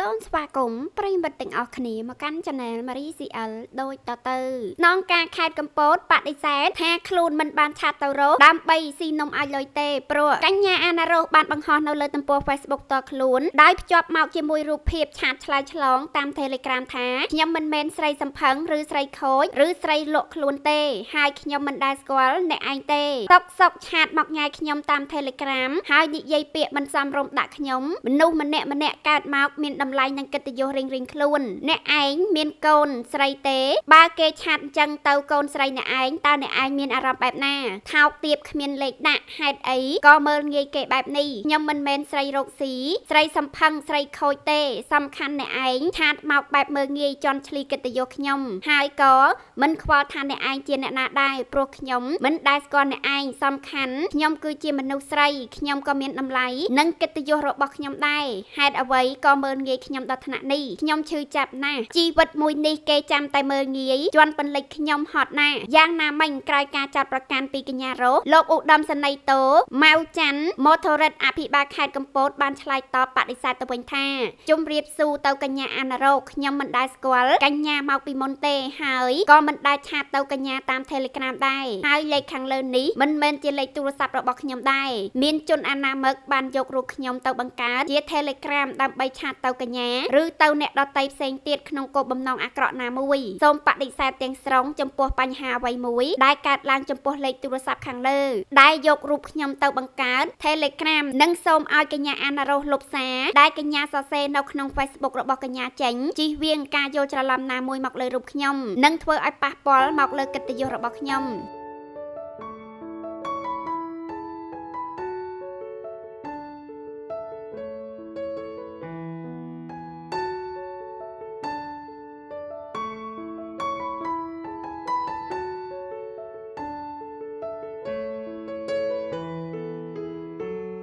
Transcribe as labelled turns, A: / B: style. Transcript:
A: សូមស្វាគមន៍ប្រិមិត្តទាំងអស់គ្នាមកកាន់ Channel Marie CL ដូចតទៅនងការខេតកម្ពូតបដិសេធថាខ្លួនមិនបានឆាតទៅរកដើម្បីស៊ីនំអាចលុយទេព្រោះកញ្ញាអាណារ៉ូបានបង្ហោះនៅលើទំព័រ Facebook តខ្លួនដោយភ្ជាប់មកជាមួយរូបភាពឆាតឆ្លើយឆ្លងតាម Telegram ថាខ្ញុំមិនមែនស្រីសំផឹងឬស្រីខូចឬស្រីលក់ខ្លួនទេហើយខ្ញុំមិនដែលស្គាល់អ្នកឯងទេតុកសុកឆាតមកញ៉ាយខ្ញុំតាម Telegram ហើយនិយាយពាក្យមិនសមរម្យដាក់ខ្ញុំមនុស្សម្នាក់ម្នាក់កើតមកមានតម្លៃនិងកិត្តិយសរៀងៗខ្លួនអ្នកឯងមានកូនស្រីទេបើគេឆាត់អញ្ចឹងទៅកូន ស្រីអ្នកឯងតើអ្នកឯងមានអារម្មណ៍បែបណាថោកទាបគ្មានលេខដាក់ហេតុអីក៏មើលងាយគេបែបនេះខ្ញុំមិនមែនស្រីរកស៊ីស្រីសំផឹងស្រីខូចទេសំខាន់អ្នកឯងឆាត់មកបែបមើលងាយចន់ឈ្លីកិត្តិយសខ្ញុំ ហើយក៏មិនខ្វល់ថាអ្នកឯងជាអ្នកណាដែរព្រោះខ្ញុំមិនដែលស្គាល់អ្នកឯងសំខាន់ខ្ញុំ គឺជាមនុស្សស្រីខ្ញុំក៏មាន តម្លៃនិងកិត្តិយសរបស់ខ្ញុំដែរហេតុអ្វីក៏មើលងាយយាយខ្ញុំដល់ថ្នាក់នេះខ្ញុំឈឺចាប់ណាស់ជីវិតមួយនេះគេចាំតែមើលងាយជន់ពន្លិចខ្ញុំហត់ណាស់យ៉ាងណាមិញក្រោយការចាត់ប្រកាសពីកញ្ញារោលោកឧត្តមសេនីយ៍តូម៉ៅច័ន្ទម៉ូតូរិតអភិបាលខេត្តកំពត បានឆ្លើយតបបដិសេធទៅវិញថាជំរាបសួរទៅកញ្ញាអនរោខ្ញុំមិនដែលស្គាល់កញ្ញាមកពីមុនទេហើយក៏មិនដែលឆាតទៅកញ្ញាតាម Telegram ដែរហើយលេខខាងលើនេះមិនមែនជាលេខទូរស័ព្ទរបស់ខ្ញុំដែរមានជនអនាមិកបានយករូបខ្ញុំទៅបង្កើតជា Telegram ដើម្បីឆាតទៅកកញ្ញាឬទៅអ្នកដតីផ្សេងទៀតក្នុងគោលបំណងអាក្រក់ណាមួយសូមបដិសេធទាំងស្រុងចំពោះបញ្ហាអ្វីមួយ ដែលកើតឡើងចំពោះលេខទូរស័ព្ទខាងលើ ដែលយករូបខ្ញុំទៅបង្កើត Telegram និងសូមឲ្យកញ្ញាអាណារ៉ូសលុបសារដែលកញ្ញាសរសេរនៅក្នុង Facebook របស់កញ្ញាចេញជិះវៀងការយល់ច្រឡំណាមួយមកលើរូបខ្ញុំនិងធ្វើឲ្យប៉ះពាល់មកលើកិត្តិយសរបស់ខ្ញុំ